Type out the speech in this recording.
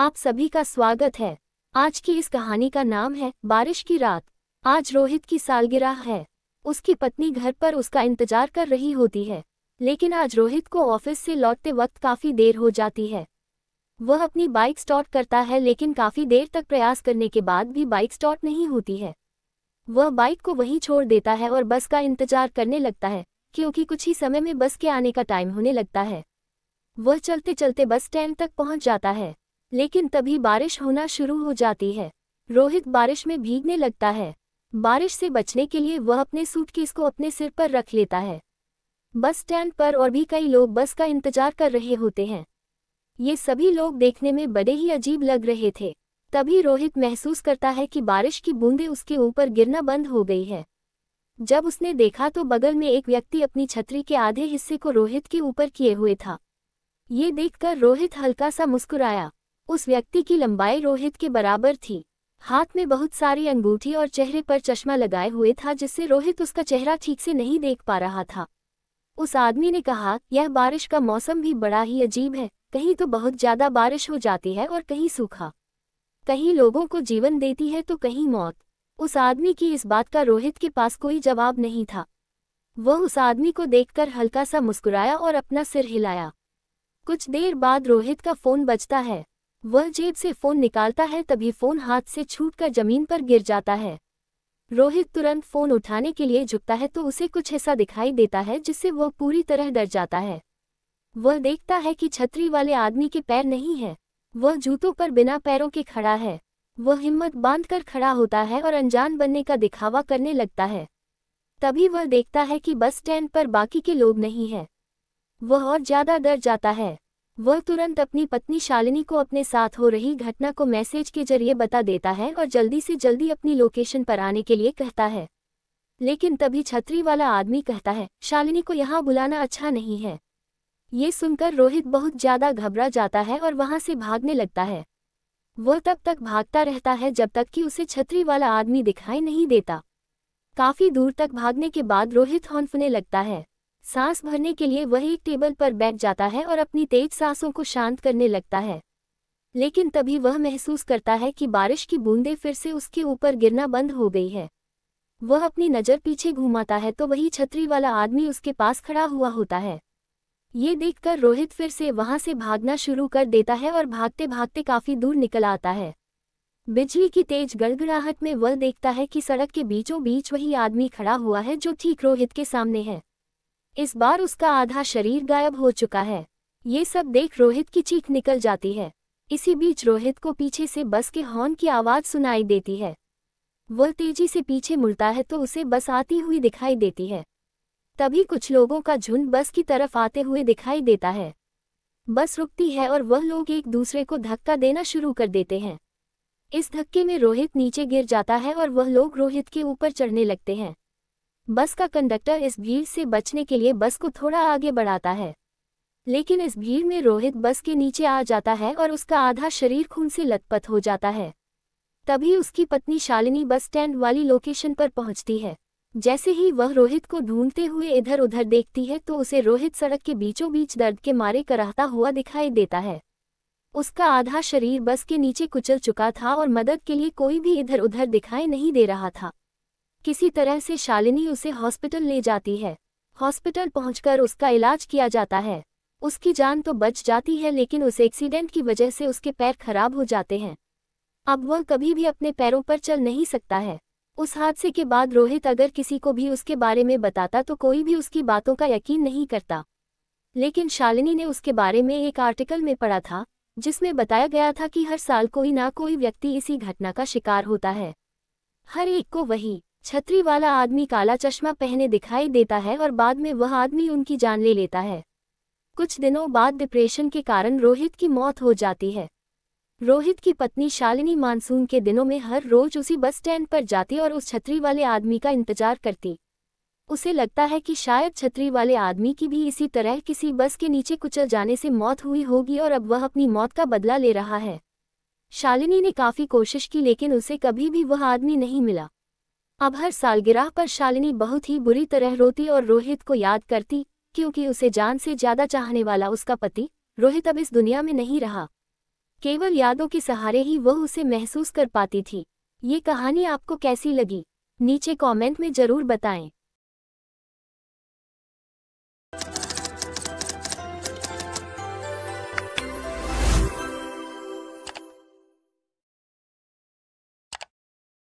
आप सभी का स्वागत है आज की इस कहानी का नाम है बारिश की रात आज रोहित की सालगिरह है उसकी पत्नी घर पर उसका इंतजार कर रही होती है लेकिन आज रोहित को ऑफिस से लौटते वक्त काफ़ी देर हो जाती है वह अपनी बाइक स्टॉट करता है लेकिन काफ़ी देर तक प्रयास करने के बाद भी बाइक स्टॉट नहीं होती है वह बाइक को वहीं छोड़ देता है और बस का इंतजार करने लगता है क्योंकि कुछ ही समय में बस के आने का टाइम होने लगता है वह चलते चलते बस स्टैंड तक पहुंच जाता है लेकिन तभी बारिश होना शुरू हो जाती है रोहित बारिश में भीगने लगता है बारिश से बचने के लिए वह अपने सूटकेस को अपने सिर पर रख लेता है बस स्टैंड पर और भी कई लोग बस का इंतजार कर रहे होते हैं ये सभी लोग देखने में बड़े ही अजीब लग रहे थे तभी रोहित महसूस करता है कि बारिश की बूंदें उसके ऊपर गिरना बंद हो गई है जब उसने देखा तो बगल में एक व्यक्ति अपनी छतरी के आधे हिस्से को रोहित के ऊपर किए हुए था ये देखकर रोहित हल्का सा मुस्कुराया उस व्यक्ति की लंबाई रोहित के बराबर थी हाथ में बहुत सारी अंगूठी और चेहरे पर चश्मा लगाए हुए था जिससे रोहित उसका चेहरा ठीक से नहीं देख पा रहा था उस आदमी ने कहा यह बारिश का मौसम भी बड़ा ही अजीब है कहीं तो बहुत ज्यादा बारिश हो जाती है और कहीं सूखा कहीं लोगों को जीवन देती है तो कहीं मौत उस आदमी की इस बात का रोहित के पास कोई जवाब नहीं था वह उस आदमी को देखकर हल्का सा मुस्कुराया और अपना सिर हिलाया कुछ देर बाद रोहित का फोन बजता है वह जेब से फोन निकालता है तभी फोन हाथ से छूटकर जमीन पर गिर जाता है रोहित तुरंत फोन उठाने के लिए झुकता है तो उसे कुछ ऐसा दिखाई देता है जिससे वह पूरी तरह डर जाता है वह देखता है कि छतरी वाले आदमी के पैर नहीं है वह जूतों पर बिना पैरों के खड़ा है वह हिम्मत बांधकर खड़ा होता है और अनजान बनने का दिखावा करने लगता है तभी वह देखता है कि बस स्टैंड पर बाकी के लोग नहीं हैं वह और ज़्यादा डर जाता है वह तुरंत अपनी पत्नी शालिनी को अपने साथ हो रही घटना को मैसेज के जरिए बता देता है और जल्दी से जल्दी अपनी लोकेशन पर आने के लिए कहता है लेकिन तभी छतरी वाला आदमी कहता है शालिनी को यहाँ बुलाना अच्छा नहीं है ये सुनकर रोहित बहुत ज़्यादा घबरा जाता है और वहां से भागने लगता है वह तब तक भागता रहता है जब तक कि उसे छतरी वाला आदमी दिखाई नहीं देता काफ़ी दूर तक भागने के बाद रोहित हौंफने लगता है सांस भरने के लिए वह एक टेबल पर बैठ जाता है और अपनी तेज सांसों को शांत करने लगता है लेकिन तभी वह महसूस करता है कि बारिश की बूंदें फिर से उसके ऊपर गिरना बंद हो गई है वह अपनी नज़र पीछे घुमाता है तो वही छतरी वाला आदमी उसके पास खड़ा हुआ होता है ये देखकर रोहित फिर से वहां से भागना शुरू कर देता है और भागते भागते काफ़ी दूर निकल आता है बिजली की तेज गड़गड़ाहट में वह देखता है कि सड़क के बीचों बीच वही आदमी खड़ा हुआ है जो ठीक रोहित के सामने है इस बार उसका आधा शरीर गायब हो चुका है ये सब देख रोहित की चीख निकल जाती है इसी बीच रोहित को पीछे से बस के हॉर्न की आवाज़ सुनाई देती है वह तेजी से पीछे मुड़ता है तो उसे बस आती हुई दिखाई देती है तभी कुछ लोगों का झुंड बस की तरफ आते हुए दिखाई देता है बस रुकती है और वह लोग एक दूसरे को धक्का देना शुरू कर देते हैं इस धक्के में रोहित नीचे गिर जाता है और वह लोग रोहित के ऊपर चढ़ने लगते हैं बस का कंडक्टर इस भीड़ से बचने के लिए बस को थोड़ा आगे बढ़ाता है लेकिन इस भीड़ में रोहित बस के नीचे आ जाता है और उसका आधा शरीर खून से लतपथ हो जाता है तभी उसकी पत्नी शालिनी बस स्टैंड वाली लोकेशन पर पहुंचती है जैसे ही वह रोहित को ढूंढते हुए इधर उधर देखती है तो उसे रोहित सड़क के बीचों बीच दर्द के मारे कराहता हुआ दिखाई देता है उसका आधा शरीर बस के नीचे कुचल चुका था और मदद के लिए कोई भी इधर उधर दिखाई नहीं दे रहा था किसी तरह से शालिनी उसे हॉस्पिटल ले जाती है हॉस्पिटल पहुंचकर उसका इलाज किया जाता है उसकी जान तो बच जाती है लेकिन उस एक्सीडेंट की वजह से उसके पैर खराब हो जाते हैं अब वह कभी भी अपने पैरों पर चल नहीं सकता है उस हादसे के बाद रोहित अगर किसी को भी उसके बारे में बताता तो कोई भी उसकी बातों का यकीन नहीं करता लेकिन शालिनी ने उसके बारे में एक आर्टिकल में पढ़ा था जिसमें बताया गया था कि हर साल कोई ना कोई व्यक्ति इसी घटना का शिकार होता है हर एक को वही छतरी वाला आदमी काला चश्मा पहने दिखाई देता है और बाद में वह आदमी उनकी जान ले लेता है कुछ दिनों बाद डिप्रेशन के कारण रोहित की मौत हो जाती है रोहित की पत्नी शालिनी मानसून के दिनों में हर रोज उसी बस स्टैंड पर जाती और उस छतरी वाले आदमी का इंतजार करती उसे लगता है कि शायद छतरी वाले आदमी की भी इसी तरह किसी बस के नीचे कुचल जाने से मौत हुई होगी और अब वह अपनी मौत का बदला ले रहा है शालिनी ने काफ़ी कोशिश की लेकिन उसे कभी भी वह आदमी नहीं मिला अब हर सालगिरह पर शालिनी बहुत ही बुरी तरह रोती और रोहित को याद करती क्योंकि उसे जान से ज्यादा चाहने वाला उसका पति रोहित अब इस दुनिया में नहीं रहा केवल यादों के सहारे ही वह उसे महसूस कर पाती थी ये कहानी आपको कैसी लगी नीचे कमेंट में ज़रूर बताएं